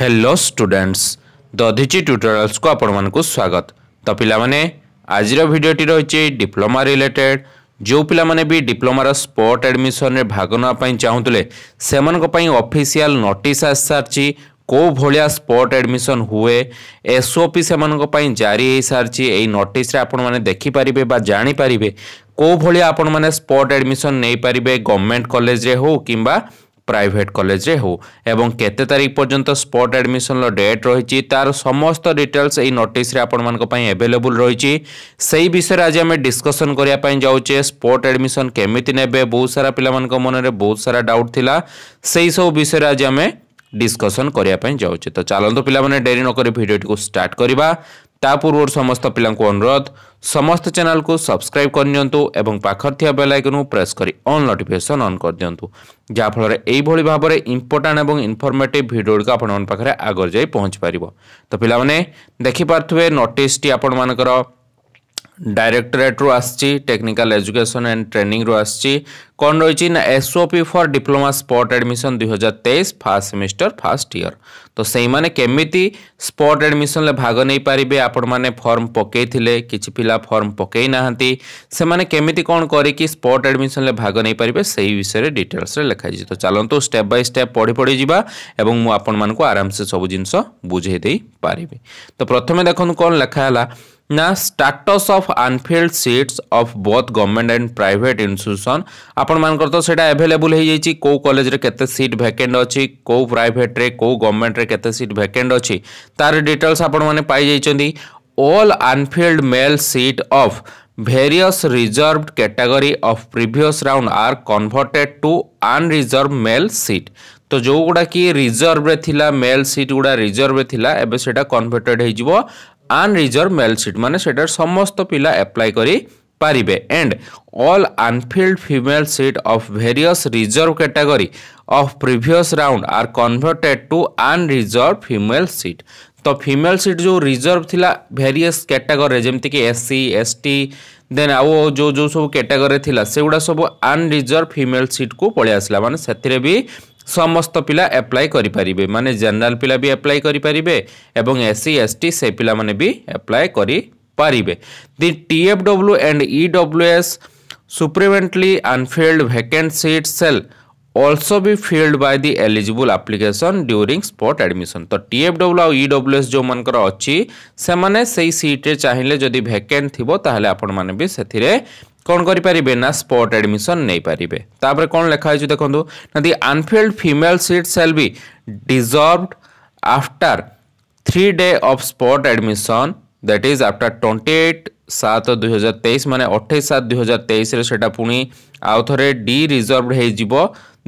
hello students Dadhichi धिची tutorials को आपंक स्वागत तो पाने आज भिडटी रही डिप्लोमा रिलेटेड जो पिलाने भी डिप्लोमार स्पट एडमिशन रे भाग नापी चाहूले से अफिसीआल नोटिस आसी कौ भाया स्पोर्ट एडमिशन हुए एसओपी से जारी हो सारी यही नोटिस आपने जापर कौ भाया आपण मैंने स्पोर्ट एडमिशन नहीं पारे गवर्नमेंट कलेज हो कि প্রাইভেট কলেজে হো এবং কেতে তারিখ পর্যন্ত স্পট আডমিশনর ডেট রয়েছে তার সমস্ত ডিটেলস এই নোটিসে আপনার এভেলেবুল রয়েছে সেই বিষয়ে আজ আমি ডিসকসন করা যাচ্ছে স্পট আডমিশন কেমিতি নেবে বহু সারা পিলা মনরে বহু সারা ডাউট লা সেই সব বিষয়ে আজ আমি ডিসকসন করা যাচ্ছে তো চালু পিলা ডেরি নকরি ভিডিওটি স্টার্ট করা ତା ପୂର୍ବରୁ ସମସ୍ତ ପିଲାଙ୍କୁ ଅନୁରୋଧ ସମସ୍ତ ଚ୍ୟାନେଲକୁ ସବସ୍କ୍ରାଇବ୍ କରିନିଅନ୍ତୁ ଏବଂ ପାଖରେ ଥିବା ବେଲ୍ ପ୍ରେସ୍ କରି ଅନ୍ ନୋଟିଫିକେସନ୍ ଅନ୍ କରିଦିଅନ୍ତୁ ଯାହାଫଳରେ ଏହିଭଳି ଭାବରେ ଇମ୍ପୋର୍ଟାଣ୍ଟ ଏବଂ ଇନଫର୍ମେଟିଭ୍ ଭିଡ଼ିଓ ଗୁଡ଼ିକ ଆପଣମାନଙ୍କ ପାଖରେ ଆଗରେ ଯାଇ ପହଞ୍ଚିପାରିବ ତ ପିଲାମାନେ ଦେଖିପାରୁଥିବେ ନୋଟିସ୍ଟି ଆପଣମାନଙ୍କର ডাইরেক্টরেট্রু আসছি টেকনিকাল এজুকেশন অ্যান্ড ট্রেনিংরু আসছি কোণ রয়েছে না SOP for diploma spot admission দুই হাজার তেইশ ফার্স্ট সেমিস্টার ফার্স্ট ইয়র তো সেইমানে কেমিতি স্পট আডমিশনরে ভাগ নেইপারে আপনার ফর্ম পকাই কিছু পিলা ফর্ম পকাই না সেমানে কেমিতি কোণ করি স্পট আডমিশনরে ভাগ নেইপারে সেই বিষয়ে ডিটেলসরে লেখা যাই তো চলতু স্টেপ বাই স্টেপ পড়ি পড়ি যা এবং মু আপনার আরামসে সব জিনিস বুঝাই দিয়ে পারি তো প্রথমে দেখুন কোণ লেখা হলা ନା status of unfilled seats of both government and private institution ଆପଣମାନଙ୍କର ତ ସେଇଟା ଆଭେଲେବୁଲ୍ ହେଇଯାଇଛି କେଉଁ କଲେଜରେ କେତେ ସିଟ୍ ଭ୍ୟାକେଣ୍ଟ ଅଛି କେଉଁ ପ୍ରାଇଭେଟ୍ରେ କେଉଁ ଗଭର୍ଣ୍ଣମେଣ୍ଟରେ କେତେ ସିଟ୍ ଭ୍ୟାକେଣ୍ଟ ଅଛି ତା'ର ଡିଟେଲ୍ସ ଆପଣମାନେ ପାଇଯାଇଛନ୍ତି all unfilled male seat of various reserved category of previous round are converted to unreserved male seat ତ ଯେଉଁଗୁଡ଼ା କି ରିଜର୍ଭରେ ଥିଲା ମେଲ୍ ସିଟ୍ ଗୁଡ଼ା ରିଜର୍ଭରେ ଥିଲା ଏବେ ସେଇଟା କନଭର୍ଟେଡ୍ ହେଇଯିବ আনরিজর্ভ মেল সিট মানে সেটার সমস্ত পিলা আপ্লাই করে পারিবে and all unfilled female seat of various reserve category of previous round are converted to unreserve female seat তো ফিমেল সিট जो রিজর্ভ ଥିଲା ভেরিয়াস ক্যাটাগরি যেমতিকি এসসি এসটি দেন ଆଉ ଯେଉଁ ଯେଉଁ ସବୁ କ୍ୟାଟାଗୋରୀ ଥିଲା ସେଗୁଡ଼ା ସବୁ ଆନରିଜର୍ଭ ଫିମେଲ୍ ସିଟ୍କୁ ପଳେଇ ଆସିଲା ମାନେ ସେଥିରେ ବି সমস্ত পিলা আপ্লাই করে পারে মানে জেনারেল পিলা বি আপ্লাই করে পারে এবং এসসি এসটি সে পিলা মানে বি আপ্লাই করে পারে the TFW and EWS supplementary unfilled vacant seat shall also भी filled by the eligible application during spot admission तो टीएफडब्ल्यू आउ ईडब्ल्यूएस जो मानकर अच्छी से माने सेई सीट रे चाहिले जदि वैकेंट थिबो ताहले आपन माने भी सेथिरे କ'ଣ କରିପାରିବେ ନା ସ୍ପଟ୍ ଆଡ଼ମିସନ୍ ନେଇପାରିବେ ତାପରେ କ'ଣ ଲେଖା ହେଇଛି ଦେଖନ୍ତୁ ନା the unfilled female seat shall be dereserved after three day of spot admission that is after twenty eight সাত দুই হাজার তেইশ মানে অঠাইশ সাত দুই হাজার তেইশে সেটা পুঁ আউথরে ডি রিজর্ভড হয়ে যাব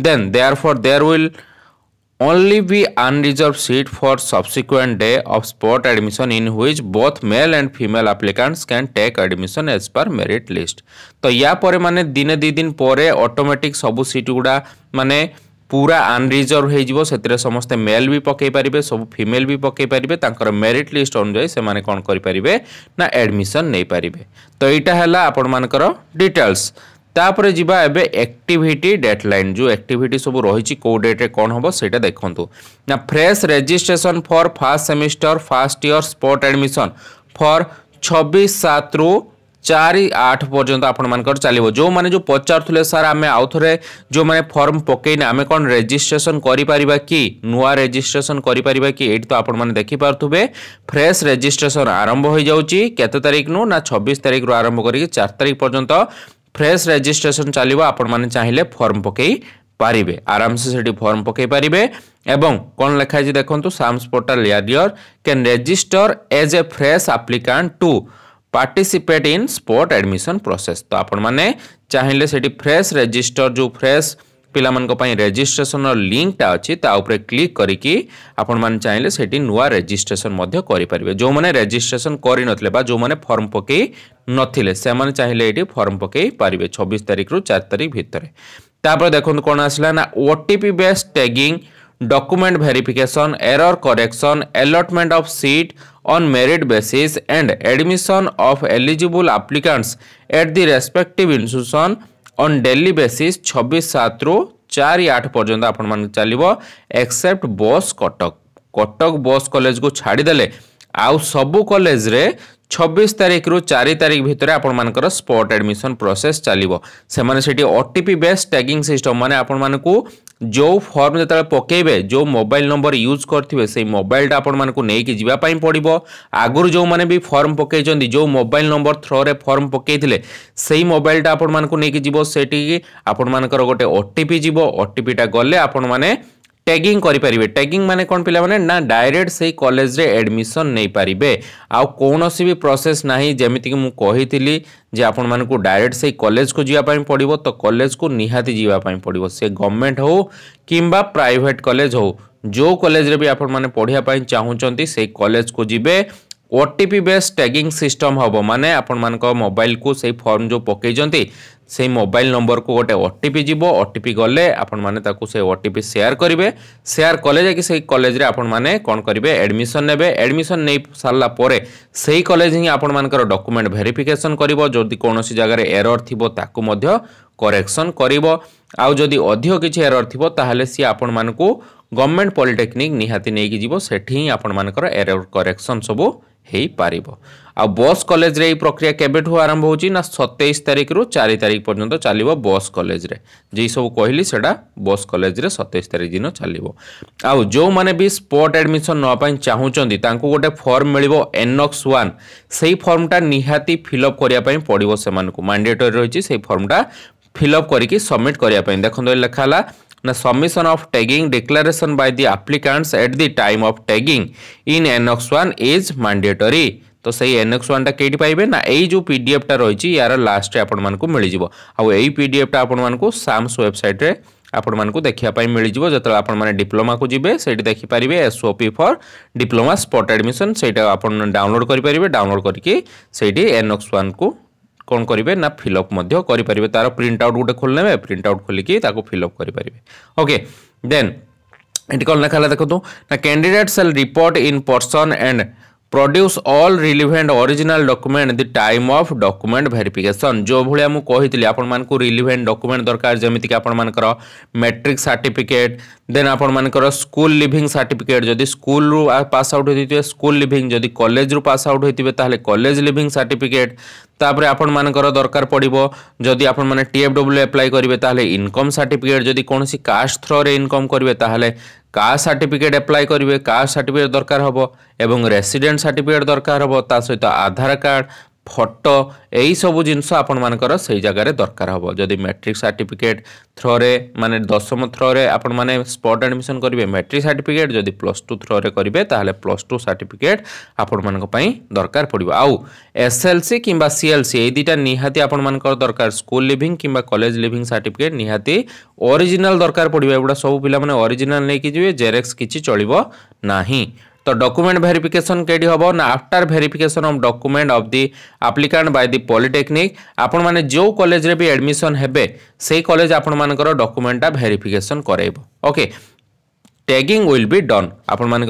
then therefore there will only be unreserved seat for subsequent day of spot admission in which both male and female applicants can take admission as per merit list तो या पर माने दिने दी दिन पर automatic सब सीट गुड़ा माने पूरा अनरिजर्व हो से समस्ते मेल भी पकई पारे सब फिमेल भी पकई पारे तर मेरीट लिस्ट अनुजाई से कौन करें ना एडमिशन नहीं पारे तो यहाँ है आपण मान डिटेल्स ତାପରେ ଯିବା ଏବେ ଆକ୍ଟିଭିଟି ଡେଟ୍ ଲାଇନ୍ ଯେଉଁ ଆକ୍ଟିଭିଟି ସବୁ ରହିଛି କେଉଁ ଡେଟ୍ରେ କ'ଣ ହେବ ସେଇଟା ଦେଖନ୍ତୁ ନା fresh registration for first semester first year spot admission for ଛବିଶ ସାତରୁ ଚାରି ଆଠ ପର୍ଯ୍ୟନ୍ତ ଆପଣମାନଙ୍କର ଚାଲିବ ଯେଉଁମାନେ ଯେଉଁ ପଚାରୁଥିଲେ ସାର୍ ଆମେ ଆଉ ଥରେ ଯେଉଁମାନେ ଫର୍ମ ପକେଇନେ ଆମେ କ'ଣ ରେଜିଷ୍ଟ୍ରେସନ୍ କରିପାରିବା କି ନୂଆ ରେଜିଷ୍ଟ୍ରେସନ୍ କରିପାରିବା କି ଏଇଠି ତ ଆପଣମାନେ ଦେଖିପାରୁଥିବେ ଫ୍ରେଶ୍ ରେଜିଷ୍ଟ୍ରେସନ୍ ଆରମ୍ଭ ହୋଇଯାଉଛି କେତେ ତାରିଖରୁ ନା ଛବିଶ ତାରିଖରୁ ଆରମ୍ଭ କରିକି ଚାରି ତାରିଖ ପର୍ଯ୍ୟନ୍ତ ଫ୍ରେଶ୍ ରେଜିଷ୍ଟ୍ରେସନ୍ ଚାଲିବ ଆପଣମାନେ ଚାହିଁଲେ ଫର୍ମ ପକାଇ ପାରିବେ ଆରାମସେ ସେଠି ଫର୍ମ ପକାଇ ପାରିବେ ଏବଂ କ'ଣ ଲେଖାହେଇଛି ଦେଖନ୍ତୁ SAMS portal earlier can register as a fresh applicant to participate in spot admission process ତ ଆପଣମାନେ ଚାହିଁଲେ ସେଠି ଫ୍ରେଶ୍ ରେଜିଷ୍ଟର ଯେଉଁ ଫ୍ରେଶ୍ ପିଲାମାନଙ୍କ ପାଇଁ ରେଜିଷ୍ଟ୍ରେସନର ଲିଙ୍କଟା ଅଛି ତା ଉପରେ କ୍ଲିକ୍ କରିକି ଆପଣମାନେ ଚାହିଁଲେ ସେଠି ନୂଆ ରେଜିଷ୍ଟ୍ରେସନ ମଧ୍ୟ କରିପାରିବେ ଯେଉଁମାନେ ରେଜିଷ୍ଟ୍ରେସନ କରିନଥିଲେ ବା ଯେଉଁମାନେ ଫର୍ମ ପକାଇ ନଥିଲେ ସେମାନେ ଚାହିଁଲେ ଏଠି ଫର୍ମ ପକାଇ ପାରିବେ ଛବିଶ ତାରିଖରୁ ଚାରି ତାରିଖ ଭିତରେ ତାପରେ ଦେଖନ୍ତୁ କ'ଣ ଆସିଲା ନା O T P base tagging document verification error correction allotment of seat on merit basis and admission of eligible applicants at the respective institution on daily basis ছবিশ সাতরু চারি আট পর্যন্ত আপনার চালব এক্সেপ্ট বস কটক কটক বস কলেজ কু ছাড়িদেলে আউ সবু কলেজরে ছবিশ তারিখর চারি তারিখ ভিতরে আপনার স্পট আডমিশন প্রোসেস চালব সে সেটি ওটিপি বেস ট্যাগিং সিষ্টম মানে আপনার ଯେଉଁ ଫର୍ମ ଯେତେବେଳେ ପକାଇବେ ଯେଉଁ ମୋବାଇଲ ନମ୍ବର ୟୁଜ୍ କରିଥିବେ ସେଇ ମୋବାଇଲଟା ଆପଣମାନଙ୍କୁ ନେଇକି ଯିବା ପାଇଁ ପଡ଼ିବ ଆଗରୁ ଯେଉଁମାନେ ବି ଫର୍ମ ପକାଇଛନ୍ତି ଯେଉଁ ମୋବାଇଲ ନମ୍ବର ଥ୍ରୋରେ ଫର୍ମ ପକାଇଥିଲେ ସେଇ ମୋବାଇଲଟା ଆପଣମାନଙ୍କୁ ନେଇକି ଯିବ ସେଠିକି ଆପଣମାନଙ୍କର ଗୋଟେ ଓ ଟି ପି ଯିବ ଓଟିପିଟା ଗଲେ ଆପଣମାନେ ট্যাগিং করে ট্যাগিং মানে কোণ পিলা মানে না ডাইরেক্ট সেই কলেজে এডমিশন নেই পারিবে আউ কোনসি বি প্রসেস নাহি যেমিতি কি মু কহিতিলি যে আপন মানকু ডাইরেক্ট সেই কলেজ কো জিয়া পাই পড়িব তো কলেজ কো নিহাতি জিয়া পাই পড়িব সে গভর্নমেন্ট হো কিংবা প্রাইভেট কলেজ হো जो कलेज रे भी आपण माने पढ़िया चाहूँ से कलेज को जीवे ଓଟିପି ବେସ୍ ଟ୍ୟାଗିଂ ସିଷ୍ଟମ୍ ହେବ ମାନେ ଆପଣମାନଙ୍କ ମୋବାଇଲକୁ ସେଇ ଫର୍ମ ଯେଉଁ ପକାଇଛନ୍ତି সেই মোবাইল নম্বরকু গোটে ওটিপি যাব ওটিপি গলে আপনার তাকে সেই ওটিপি সেয়ার করবে সেয়ার কলে যাই সেই কলেজে আপনার কম করবে এডমিশন নেবে এডমিশন নেই সারা পরে সেই কলেজ হি আপনার ডকুমেন্ট ভেরিফিকেসন করব যদি কৌশি জায়গায় এরর থাকলে করেকশন করব আদি অধিক কিছু এরর থাকলে সি আপনার গভর্নমেন্ট পলিটেকনিক নিহতি নিয়ে যাব সেটি হি আপনার এরর করেকশন সবু ହେଇପାରିବ ଆଉ ବସ୍ କଲେଜରେ ଏହି ପ୍ରକ୍ରିୟା କେବେଠୁ ଆରମ୍ଭ ହେଉଛି ନା ସତେଇଶ ତାରିଖରୁ ଚାରି ତାରିଖ ପର୍ଯ୍ୟନ୍ତ ଚାଲିବ ବସ୍ କଲେଜରେ ଯେଇ ସବୁ କହିଲି ସେଇଟା ବସ୍ କଲେଜରେ ସତେଇଶ ତାରିଖ ଦିନ ଚାଲିବ ଆଉ ଯେଉଁମାନେ ବି ସ୍ପଟ୍ ଆଡ଼ମିସନ୍ ନେବା ପାଇଁ ଚାହୁଁଛନ୍ତି ତାଙ୍କୁ ଗୋଟେ ଫର୍ମ ମିଳିବ ଏନକ୍ସ ୱାନ୍ ସେଇ ଫର୍ମଟା ନିହାତି ଫିଲଅପ୍ କରିବା ପାଇଁ ପଡ଼ିବ ସେମାନଙ୍କୁ ମ୍ୟାଣ୍ଡେଟୋରୀ ରହିଛି ସେହି ଫର୍ମଟା ଫିଲଅପ୍ କରିକି ସବମିଟ୍ କରିବା ପାଇଁ ଦେଖନ୍ତୁ ଲେଖା ହେଲା ना submission of tagging declaration by the applicants at the time of tagging in annex one is mandatory तो से एनएक्स वन टा कई ना यही जो पी डी एफ्टा रही यार लास्ट आपड़ी आई पी डी एफ्टा आपको साम्स वेबसाइट्रे आपण देखापी मिल जाते आपने डिप्लोमा को जी से देखिपारे SOP for diploma spot admission से डाउनलोड करेंगे डाउनलोड करके एनएक्स वन को কোণ করবে না ফিলঅপ মধ্য করে তার প্রিন্ট আউট গোটে খোলি নেবে প্রিন্ট আউট খোলিকি তাকে ফিলঅপ করে ওকে দেন এটি কল লেখা হল দেখুন না candidate shall report in person and produce all relevant original document the time of document verification যেভাবে মু কহিলি আপনার রিলিভেন্ট ডকুমেন্ট দরকার যেমিতি আপনার মেট্রিক সার্টিফিকেট দেন আপনার স্কুল লিভিং সার্টিফিকেট যদি স্কুল রু পাস আউট হয়ে স্কুল লিভিং যদি কলেজ রু পাস আউট হয়ে তাহলে কলেজ লিভিং সার্টিফিকেট তাপরে আপনার দরকার পড়ব যদি আপনার টিএফডব্লু আপ্লাই করবে তাহলে ইনকম সার্টিফিকেট যদি কোণী কাস্ট থ্রোরে ইনকম করবে তাহলে কাস্ট সার্টিফিকেট আপ্লাই করবে কাস্ট সার্টিফিকেট দরকার হব এবং রেসিডেন্ট সার্টিফিকেট দরকার হব তা সহ আধার কার্ড ଫଟୋ ଏହିସବୁ ଜିନିଷ ଆପଣମାନଙ୍କର ସେଇ ଜାଗାରେ ଦରକାର ହେବ ଯଦି ମ୍ୟାଟ୍ରିକ୍ ସାର୍ଟିଫିକେଟ୍ ଥ୍ରୋରେ ମାନେ ଦଶମ ଥ୍ରୋରେ ଆପଣମାନେ ସ୍ପଟ୍ ଆଡ଼ମିସନ୍ କରିବେ ମ୍ୟାଟ୍ରିକ୍ ସାର୍ଟିଫିକେଟ୍ ଯଦି ପ୍ଲସ୍ ଟୁ ଥ୍ରୋରେ କରିବେ ତାହେଲେ ପ୍ଲସ୍ ଟୁ ସାର୍ଟିଫିକେଟ୍ ଆପଣମାନଙ୍କ ପାଇଁ ଦରକାର ପଡ଼ିବ ଆଉ ଏସ୍ ଏଲ୍ ସି କିମ୍ବା ସି ଏଲ୍ ସି ଏଇ ଦୁଇଟା ନିହାତି ଆପଣମାନଙ୍କର ଦରକାର ସ୍କୁଲ୍ ଲିଭିଂ କିମ୍ବା କଲେଜ୍ ଲିଭିଂ ସାର୍ଟିଫିକେଟ୍ ନିହାତି ଅରିଜିନାଲ୍ ଦରକାର ପଡ଼ିବ ଏଗୁଡ଼ା ସବୁ ପିଲାମାନେ ଅରିଜିନାଲ୍ ନେଇକି ଯିବେ ଜେରେକ୍ସ କିଛି ଚଳିବ ନାହିଁ तो डॉक्यूमेंट भेरिफिकेसन केडी हम ना after verification of document of the applicant by the polytechnic आपण मैंने जो कॉलेज रे भी एडमिशन हे से कॉलेज आपण मानकर डॉक्यूमेंटा भेरिफिकेसन करइब okay tagging will be done আপনার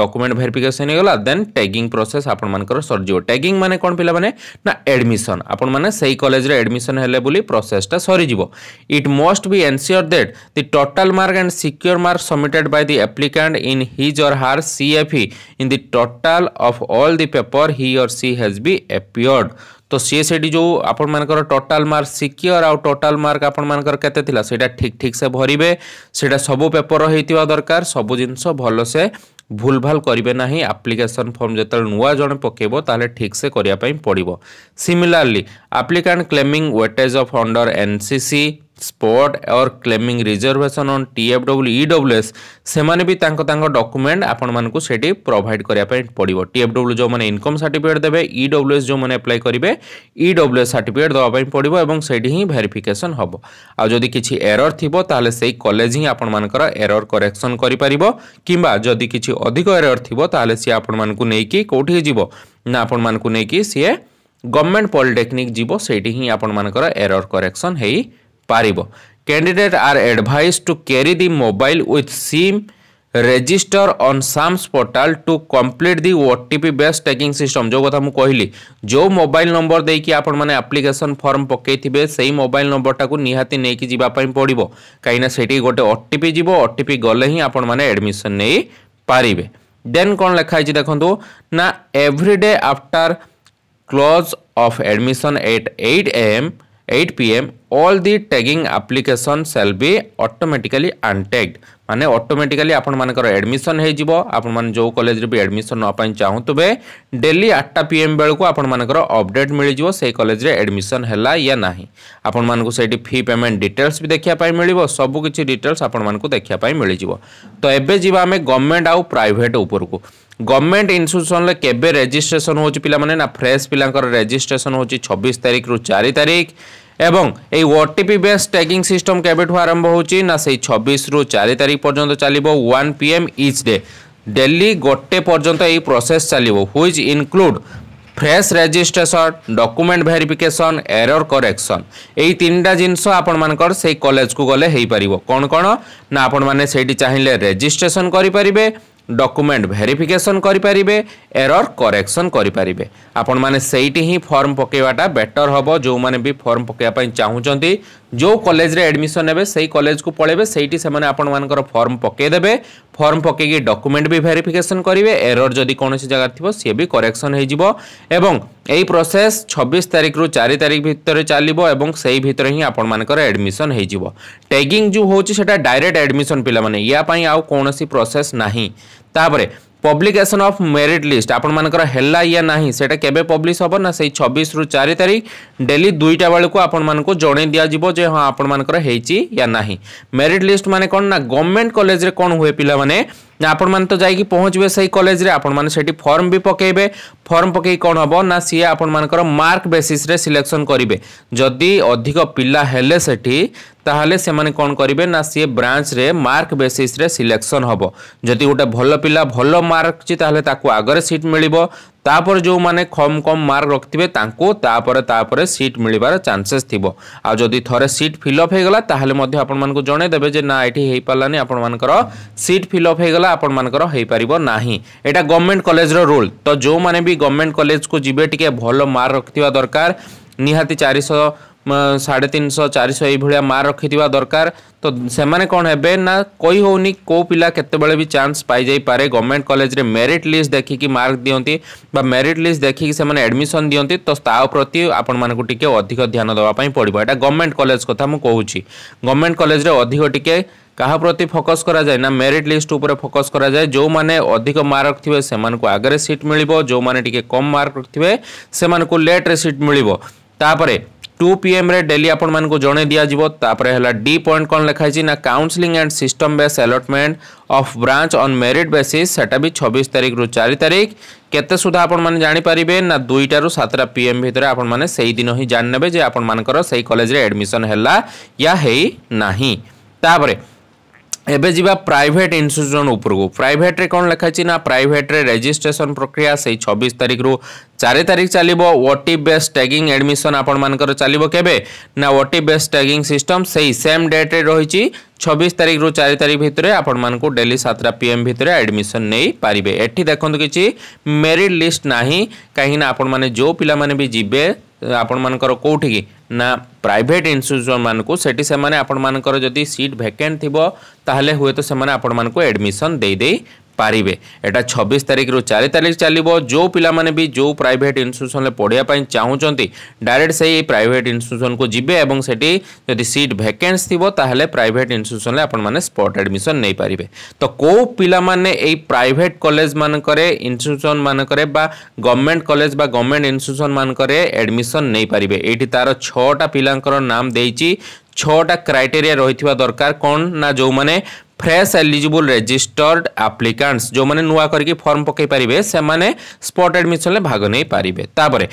ডকুমেন্ট ভেরিফিকেসন হয়েগলা দেন ট্যাগিং প্রোসেস আপনার সরিযোগ ট্যাগিং মানে কোণ পিলা মানে না এডমিশন আপনার সেই কলেজের এডমিশন হলে বলে প্রোসেসটা সরিযোগ it must be ensure that the total mark and secure mark submitted by the applicant in his or her CAF in the total of all the paper he or she has be appeared तो सी एस डी जो आपंकर total mark secure आउ total mark आपंकर के सेटा ठीक ठीक से भरवे सेटा सब पेपर होता दरकार सब जिनस भलसे ଭୁଲଭାଲ କରିବେ ନାହିଁ ଆପ୍ଲିକେସନ୍ ଫର୍ମ ଯେତେବେଳେ ନୂଆ ଜଣେ ପକାଇବ ତାହେଲେ ଠିକ୍ସେ କରିବା ପାଇଁ ପଡ଼ିବ similarly applicant claiming weightage of under N C C sport or claiming reservation on T F W E W S ସେମାନେ ବି ତାଙ୍କ ତାଙ୍କ ଡକୁମେଣ୍ଟ ଆପଣମାନଙ୍କୁ ସେଠି ପ୍ରୋଭାଇଡ଼ କରିବା ପାଇଁ ପଡ଼ିବ ଟି ଏଫ୍ ଡବ୍ଲ୍ୟୁ ଯେଉଁମାନେ ଇନକମ୍ ସାର୍ଟିଫିକେଟ୍ ଦେବେ ଇ ଡବ୍ଲ୍ୟୁ ଏସ୍ ଯେଉଁମାନେ ଆପ୍ଲାଏ କରିବେ ଇ ଡବ୍ଲ୍ୟୁ ଏସ୍ ସାର୍ଟିଫିକେଟ୍ ଦେବା ପାଇଁ ପଡ଼ିବ ଏବଂ ସେଇଠି ହିଁ ଭେରିଫିକେସନ୍ ହେବ ଆଉ ଯଦି କିଛି ଏରର୍ ଥିବ ତାହେଲେ ସେଇ କଲେଜ ହିଁ ଆପଣମାନଙ୍କର ଏରର୍ କରେକ୍ସନ୍ କରିପାରିବ କିମ୍ବା ଯଦି କିଛି ଅଧିକ ଏରର୍ ଥିବ ତାହେଲେ ସିଏ ଆପଣମାନଙ୍କୁ ନେଇକି କେଉଁଠିକି ଯିବ ନା ଆପଣମାନଙ୍କୁ ନେଇକି ସିଏ ଗଭର୍ଣ୍ଣମେଣ୍ଟ ପଲିଟେକ୍ନିକ୍ ଯିବ ସେଇଠି ହିଁ ଆପଣମାନଙ୍କର ଏରର୍ କରେକ୍ସନ୍ ହେଇ পারিব candidate are advise to carry the mobile with SIM register on SAMS portal to complete the O T P base tracking system ଯେଉଁ କଥା ମୁଁ କହିଲି ଯେଉଁ ମୋବାଇଲ ନମ୍ବର ଦେଇକି ଆପଣମାନେ ଆପ୍ଲିକେସନ୍ ଫର୍ମ ପକାଇଥିବେ ସେଇ ମୋବାଇଲ ନମ୍ବରଟାକୁ ନିହାତି ନେଇକି ଯିବା ପାଇଁ ପଡ଼ିବ କାହିଁକିନା ସେଇଠି ଗୋଟେ ଓ ଟି ପି ଯିବ ଓ ଟି ପି ଗଲେ ହିଁ ଆପଣମାନେ ଆଡ଼ମିସନ୍ ନେଇପାରିବେ ଦେନ୍ କ'ଣ ଲେଖା ହେଇଛି ଦେଖନ୍ତୁ ନା every day after close of admission at eight A M eight P M all the tagging application shall be automatically untagged माने अटोमेटिकाली आपर एडमिशन हो जो कलेज भी एडमिशन नापी चाहूबे डेली आठटा पी एम आपण आपर अपडेट मिल से कलेज एडमिशन है या ना आपण मूँ से फी पेमेंट डिटेल्स भी देखापी मिल सबकि डिटेल्स आपण देखापी मिल तो एवं जावा आम गवर्नमेंट आउ प्राइट उपरकू गवर्नमेंट इन्यूट्यूसन केवे रेजिट्रेसन हो पाने ना फ्रेश पिला रेजिट्रेसन हो छब्बीस तारिख रु चार तारिख এবং এই ওটিপি বেস ট্যাগিং সিস্টম কেবেঠু আরম্ভ ହେଉଛି ନା ସେଇ ଛବିଶରୁ ଚାରି ତାରିଖ ପର୍ଯ୍ୟନ୍ତ ଚାଲିବ one P M each day daily ଗୋଟେ ପର୍ଯ୍ୟନ୍ତ ଏହି ପ୍ରୋସେସ୍ ଚାଲିବ which include fresh registration document verification error correction এই তিনটা জিনিস আপনার সেই কলেজ কু গলে হয়ে পাব কোণ কোণ না আপনার সেইটি চাইলে রেজিষ্ট্রেসন করে ডকুমেন্ট ভেরিফিকেসন করে এরর করেকশন করে আপনার সেইটি হি ফর্ম পকাইবাটা বেটর হব যে ফর্ম পকাইবা চাহুমান ଯେଉଁ କଲେଜରେ ଆଡ଼ମିସନ୍ ନେବେ ସେଇ କଲେଜକୁ ପଳେଇବେ ସେଇଠି ସେମାନେ ଆପଣମାନଙ୍କର ଫର୍ମ ପକାଇଦେବେ ଫର୍ମ ପକାଇକି ଡକୁମେଣ୍ଟ ବି ଭେରିଫିକେସନ୍ କରିବେ ଏରର୍ ଯଦି କୌଣସି ଜାଗା ଥିବ ସିଏ ବି କରେକ୍ସନ୍ ହେଇଯିବ ଏବଂ ଏହି ପ୍ରୋସେସ୍ ଛବିଶ ତାରିଖରୁ ଚାରି ତାରିଖ ଭିତରେ ଚାଲିବ ଏବଂ ସେଇ ଭିତରେ ହିଁ ଆପଣମାନଙ୍କର ଆଡ଼ମିସନ୍ ହେଇଯିବ ଟେଗିଂ ଯେଉଁ ହେଉଛି ସେଇଟା ଡାଇରେକ୍ଟ ଆଡ଼ମିସନ୍ ପିଲାମାନେ ୟା ପାଇଁ ଆଉ କୌଣସି ପ୍ରୋସେସ୍ ନାହିଁ ତାପରେ पब्लिकेसन अफ मेरिट लिस्ट ଆପଣମାନଙ୍କର ହେଲା ୟା ନାହିଁ ସେଟା କେବେ ପବ୍ଲିଶ ହେବ ନା ସେଇ ଛବିଶରୁ ଚାରି ତାରିଖ ଡେଲି ଦୁଇଟା ବେଳକୁ ଆପଣମାନଙ୍କୁ ଜଣାଇ ଦିଆଯିବ ଯେ ହଁ ଆପଣମାନଙ୍କର ହେଇଛି ୟା ନାହିଁ ମେରିଟ୍ ଲିଷ୍ଟ ମାନେ କ'ଣ ନା ଗଭର୍ଣ୍ଣମେଣ୍ଟ କଲେଜରେ କ'ଣ ହୁଏ ପିଲାମାନେ ଆପଣମାନେ ତ ଯାଇକି ପହଞ୍ଚିବେ ସେଇ କଲେଜରେ ଆପଣମାନେ ସେଠି ଫର୍ମ ବି ପକାଇବେ ଫର୍ମ ପକାଇ କ'ଣ ହେବ ନା ସିଏ ଆପଣମାନଙ୍କର ମାର୍କ ବେସିସ୍ରେ ସିଲେକ୍ସନ୍ କରିବେ ଯଦି ଅଧିକ ପିଲା ହେଲେ ସେଠି ତାହେଲେ ସେମାନେ କ'ଣ କରିବେ ନା ସିଏ ବ୍ରାଞ୍ଚରେ ମାର୍କ ବେସିସ୍ରେ ସିଲେକ୍ସନ୍ ହେବ ଯଦି ଗୋଟେ ଭଲ ପିଲା ଭଲ ମାର୍କ ଅଛି ତାହେଲେ ତାକୁ ଆଗରେ ସିଟ୍ ମିଳିବ ତାପରେ ଯେଉଁମାନେ କମ୍ କମ୍ ମାର୍କ ରଖିଥିବେ ତାଙ୍କୁ ତାପରେ ତାପରେ ସିଟ୍ ମିଳିବାର ଚାନ୍ସେସ୍ ଥିବ ଆଉ ଯଦି ଥରେ ସିଟ୍ ଫିଲ୍ଅପ୍ ହୋଇଗଲା ତାହେଲେ ମଧ୍ୟ ଆପଣମାନଙ୍କୁ ଜଣାଇଦେବେ ଯେ ନା ଏଠି ହୋଇପାରିଲାନି ଆପଣମାନଙ୍କର ସିଟ୍ ଫିଲ୍ଅପ୍ ହୋଇଗଲା ଆପଣମାନଙ୍କର ହୋଇପାରିବ ନାହିଁ ଏଇଟା ଗଭର୍ଣ୍ଣମେଣ୍ଟ କଲେଜର ରୁଲ୍ ତ ଯେଉଁମାନେ ବି ଗଭର୍ଣ୍ଣମେଣ୍ଟ କଲେଜକୁ ଯିବେ ଟିକେ ଭଲ ମାର୍କ ରଖିଥିବା ଦରକାର ନିହାତି ଚାରିଶହ ସାଢ଼େ ତିନିଶହ ଚାରିଶହ ଏଇଭଳିଆ ମାର୍କ ରଖିଥିବା ଦରକାର ତ ସେମାନେ କ'ଣ ହେବେ ନା କହି ହେଉନି କେଉଁ ପିଲା କେତେବେଳେ ବି ଚାନ୍ସ ପାଇଯାଇପାରେ ଗଭର୍ଣ୍ଣମେଣ୍ଟ କଲେଜରେ ମେରିଟ୍ ଲିଷ୍ଟ ଦେଖିକି ମାର୍କ ଦିଅନ୍ତି ବା ମେରିଟ୍ ଲିଷ୍ଟ ଦେଖିକି ସେମାନେ ଆଡ଼ମିସନ୍ ଦିଅନ୍ତି ତ ତା ପ୍ରତି ଆପଣମାନଙ୍କୁ ଟିକେ ଅଧିକ ଧ୍ୟାନ ଦେବା ପାଇଁ ପଡ଼ିବ ଏଇଟା ଗଭର୍ଣ୍ଣମେଣ୍ଟ କଲେଜ କଥା ମୁଁ କହୁଛି ଗଭର୍ଣ୍ଣମେଣ୍ଟ କଲେଜରେ ଅଧିକ ଟିକେ କାହା ପ୍ରତି ଫୋକସ୍ କରାଯାଏ ନା ମେରିଟ୍ ଲିଷ୍ଟ ଉପରେ ଫୋକସ୍ କରାଯାଏ ଯେଉଁମାନେ ଅଧିକ ମାର୍କ ରଖିଥିବେ ସେମାନଙ୍କୁ ଆଗରେ ସିଟ୍ ମିଳିବ ଯେଉଁମାନେ ଟିକେ କମ୍ ମାର୍କ ରଖିଥିବେ ସେମାନଙ୍କୁ ଲେଟ୍ରେ ସିଟ୍ ମିଳିବ ତାପରେ টু পিএম্রে ডেলি আপনার জনাই দিয়াযিব তাপরে হল ডি পয়েন্ট কম লেখা হয়েছে না counselling and system base allotment of branch on merit basis সেটা বি ছবিশ তারিখ রু চারি তারিখ কেতে সুদ্ধা আপনার জাঁপারে না দুইটার সাতটা পিএম ভিতরে আপনার সেই দিন হি জাঁনেবে যে আপনার সেই কলেজে এডমিশন হল ইয়া হই না তাপরে এবে যা প্রাইভেট ইনস্টিট্যুশন উপরকু প্রাইভেট্রে কম লেখা না প্রাইভেট্রে রেজিষ্ট্রেসন প্রক্রিয়া সেই ছবিশ তারিখ রু চারি তারিখ চালব ওটি বেস ট্যাগিং এডমিশন আপনার চালব কেবে না ওটি বেস ট্যাগিং সিস্টম সেই সেম ডেট্রে রয়েছে ছবিশ তারিখ রু চারি তারিখ ভিতরে আপনার ডেলি সাতটা পিএম ভিতরে আডমিশন নেই পারে এটি দেখুন কিছু মেরিট লিষ্ট না কিন্তু আপনার যে পিলা মানে যাবে ଆପଣମାନଙ୍କର କେଉଁଠିକି ନା ପ୍ରାଇଭେଟ୍ ଇନଷ୍ଟିଚ୍ୟୁସନ୍ମାନଙ୍କୁ ସେଠି ସେମାନେ ଆପଣମାନଙ୍କର ଯଦି ସିଟ୍ ଭେକେଣ୍ଟ ଥିବ ତାହେଲେ ହୁଏତ ସେମାନେ ଆପଣମାନଙ୍କୁ ଆଡ଼ମିସନ୍ ଦେଇଦେଇ পারিবে এটা ছবিশ তারিখরু চারি তারিখ চালিব যে পিলামানে বি যে প্রাইভেট ইনস্টিট্যুশনে পড়িয়া পাই চাহুচন্তি ডাইরেক্ট সেই প্রাইভেট ইনস্টিট্যুশনকু যিবে এবং সেটি যদি সিট ভ্যাকেন্স থিব তাহলে প্রাইভেট ইনস্টিট্যুশনে আপনার স্পট আডমিশন নেই পারিবে তো কেউ পিলামানে এই প্রাইভেট কলেজ মানকরে ইনস্টিট্যুশন মানকরে বা গভর্নমেন্ট কলেজ বা গভর্নমেন্ট ইনস্টিট্যুশন মানকরে এডমিশন নেই পারিবে এইটি তার ছটা পিলাঙ্কর নাম দেইছি ছটা ক্রাইটেরিয়া রয়েছে দরকার কোণ না যে ফ্রেশ এলিজিবল রেজিষ্টর্ড আপ্লিকান্টস যে নূয়া করি ফর্ম পকাই পারিবে সেমানে স্পট আডমিশনরে ভাগ নেই পারিবে তাপরে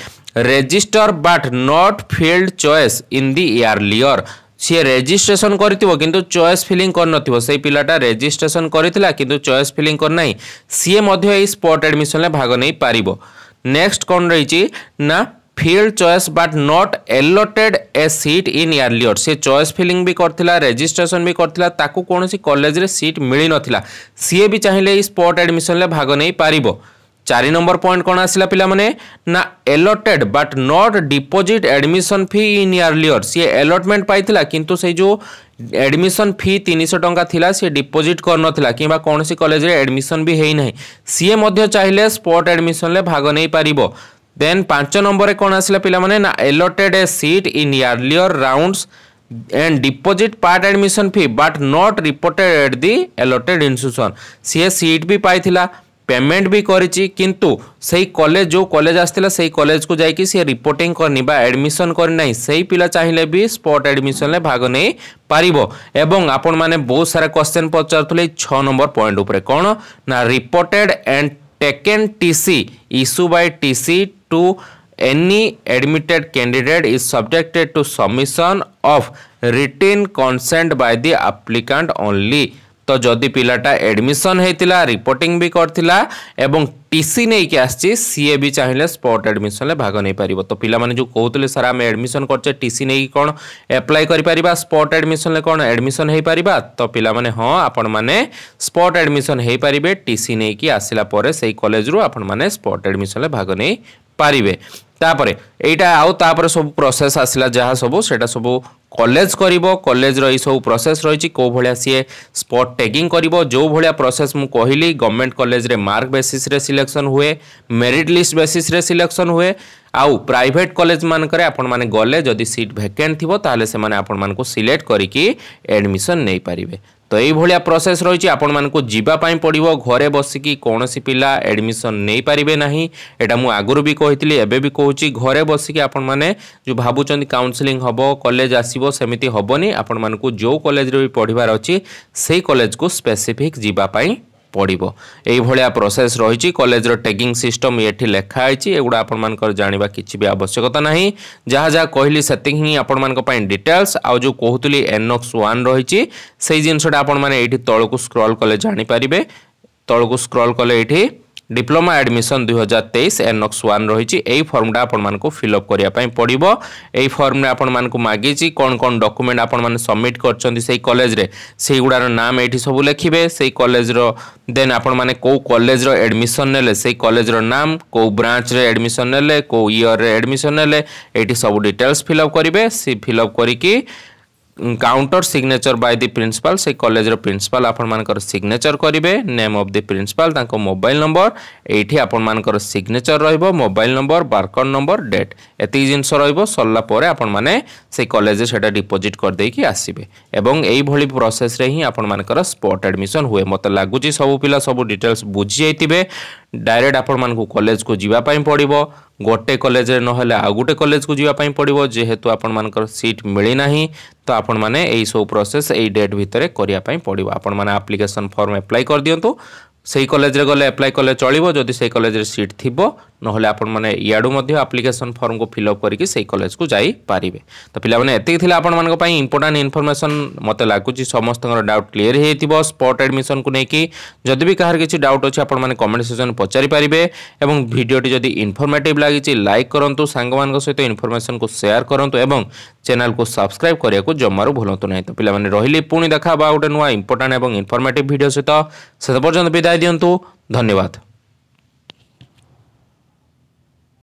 register but not filled choice in the earlier C registration করিথিব কিন্তু চয়েস ফিলিং করিনথিব সেই পিলাটা রেজিষ্ট্রেসন করিথিলা কিন্তু চয়েস ফিলিং করিনাই সিয়ে মধ্য এই স্পট আডমিশনরে ভাগ নেই পারিব নেক্সট কোন রয়েছে না filled choice but not allotted a seat in earlier C choice filling भी करता रेजिस्ट्रेसन भी करता ताकू कौन कलेज सीट मिल नाला सी भी चाहिए स्पट एडमिशन में भाग नहीं पार চারি নম্বর পয়েন্ট কোণ আসলা পিলা মানে না allotted but not deposit admission fee in earlier C allotment পাই কিন্তু সেই যে এডমিশন ফি তিনশো টঙ্কা লা সি ডিপোজিট করনলা কিংবা কৌশি কলেজে এডমিশন বি হয়ে না সি চাইলে স্পট এডমিশন ভাগ নেই পারিব ଦେନ୍ ପାଞ୍ଚ ନମ୍ବରରେ କ'ଣ ଆସିଲା ପିଲାମାନେ ନା allotted a seat in earlier rounds and deposit part admission fee but not reported at the allotted institution ସିଏ ସିଟ୍ ବି ପାଇଥିଲା ପେମେଣ୍ଟ ବି କରିଛି କିନ୍ତୁ ସେଇ କଲେଜ ଯେଉଁ କଲେଜ ଆସିଥିଲା ସେଇ କଲେଜକୁ ଯାଇକି ସିଏ ରିପୋର୍ଟିଂ କରିନି ବା ଆଡ଼ମିସନ୍ କରିନାହିଁ ସେଇ ପିଲା ଚାହିଁଲେ ବି ସ୍ପଟ୍ ଆଡ଼ମିସନ୍ରେ ଭାଗ ନେଇ ପାରିବ ଏବଂ ଆପଣମାନେ ବହୁତ ସାରା କ୍ୱେଶ୍ଚନ୍ ପଚାରୁଥିଲେ ଛଅ ନମ୍ବର ପଏଣ୍ଟ ଉପରେ କ'ଣ ନା reported and taken T C issue by T C to any admitted candidate is subjected to submission of written consent by the applicant only तो जदि पिलाटा एडमिशन होता रिपोर्टिंग भी करता एवं टीसी नहीं कि आसी सीए भी चाहिए स्पट एडमिशन भाग नहीं पार तो पाने जो कहते सर आम एडमिशन करचे टीसी नहीं कौन एप्लाय कर स्पट एडमिशन कौन एडमिशन हो पार तो पाने हाँ आपण मैंने स्पट एडमिशन हो पारे टीसी नहीं कि आसला से कलेज आपने स्पट एडमिशन भाग नहीं পারিবে তাপরে এইটা আউ তাপরে সব প্রসেস আসিলা যাহা সবু সেটা সবু কলেজ করব কলেজর এই সব প্রসেস রয়েছে কেউ ভাবে সি স্পট ট্যাগিং করব যে ভাবে প্রসেস মু কহিলি গভর্নমেন্ট কলেজরে মার্ক বেসিসরে সিলেকশন হুয়ে মেরিট লিস্ট বেসিসরে সিলেকশন হুয়ে আউ প্রাইভেট কলেজ মানকরে আপন মানে গলে যদি সিট ভ্যাকেন্ট থিব তাহলে সেমানে আপন মানকু সিলেক্ট করিকি এডমিশন নেই পারিবে ତ ଏଇଭଳିଆ ପ୍ରୋସେସ୍ ରହିଛି ଆପଣମାନଙ୍କୁ ଯିବା ପାଇଁ ପଡ଼ିବ ଘରେ ବସିକି କୌଣସି ପିଲା ଆଡ଼ମିସନ୍ ନେଇପାରିବେ ନାହିଁ ଏଇଟା ମୁଁ ଆଗରୁ ବି କହିଥିଲି ଏବେ ବି କହୁଛି ଘରେ ବସିକି ଆପଣମାନେ ଯେଉଁ ଭାବୁଛନ୍ତି କାଉନ୍ସିଲିଂ ହେବ କଲେଜ ଆସିବ ସେମିତି ହେବନି ଆପଣମାନଙ୍କୁ ଯେଉଁ କଲେଜରେ ବି ପଢ଼ିବାର ଅଛି ସେଇ କଲେଜକୁ ସ୍ପେସିଫିକ୍ ଯିବା ପାଇଁ পড়ব এইভাবে প্রোসেস রয়েছে কলেজর ট্যাগিং সিষ্টম এটি লেখা হয়েছে এগুলো আপনার জাঁয়া কিছু বি আবশ্যকতা না যা যা কহিলি সেত হি আপনার ডিটেলস আউ যে কুলি এনক্স ওয়ান রয়েছে সেই জিনিসটা আপনার এইটি তলকু স্ক্রল কলে জাঁপারে তলকু স্ক্রল কলে এটি ডিপ্লোমা আডমিশন দুই হাজার তেইশ এনক্স ওয়ান রয়েছে এই ফর্মটা আপনার ফিল অপ করা পড়ব এই ফর্মে আপনার মাগিছি কোণ কোণ ডকুমেন্ট আপনার সবমিট করছেন সেই কলেজে সেইগুড়ার নাম এইটি সব লেখবে সেই কলেজর দেন আপনার কেউ কলেজর এডমিশন নেলে সেই কলেজর নাম কেউ ব্রাঞ্চরে এডমিশন নেলে কেউ ইয়র্রে এডমিশন নেলে এইটি সব ডিটেলস ফিল অপ করবে সে ফিল অপ করিকি counter signature by the principal সেই কলেজর প্রিন্সিপাল আপনার সিগনেচর করবে নেম অফ দি প্রিন্সিপাল তাঁর মোবাইল নম্বর এইটি আপনার সিগনেচর রহব mobile number barcode number date এত জিনিস রহব সরলা পরে আপনার সেই কলেজে সেটা ডিপোজিট করেদি আসবে এবং এইভাবে প্রসেসরে হি আপনার স্পট আডমিশন হুয়ে মতো লাগুচি সবু পিলা সবু ডিটেলস বুঝি যাই ডাইরেক্ট আপনার কলেজকু যা পড়ব গোটে কলেজে নহলে আউ গোটে কলেজকু যা পড়ব যেহেতু আপনার সিট মিলি না তো আপনার এই সব প্রোসেস এই ডেট ভিতরে করা পড়ব আপনার আপ্লিকেসন ফর্ম এপ্লাই করে দিও সেই কলেজে গেলে এপ্লাই কলে চলব যদি সেই কলেজের সিট থিব নহলে আপনার ইয়াড়ু আপ্লিকেসন ফর্ম কু ফিলঅপ করি সেই কলেজ কু যাই পারে তো পিলা মানে এত আপনার ইম্পর্টাট ইনফরমেসন মতো লাগুচি সমস্ত ডাউট ক্লিয়ার হয়ে স্পট আডমিশন কু নেই যদি বি কাহার কিছু ডাউট অনেক আপনার কমেন্ট সেকশন পচারি পারে এবং ভিডিওটি যদি ইনফরমেটিভ লাগিছে লাইক করতু সাংগ সহ ইনফরমেসন কু সেয়ার করতু এবং চ্যানেল কু সবসক্রাইব করা জমার ভুলতু না তো পিলা মানে রহলি পুঁ দেখা বা গোটে নয় ইম্পর্টাট এবং ইনফরমেটিভ ভিডিও সহ সে পর্যন্ত বিদায় দিও ধন্যবাদ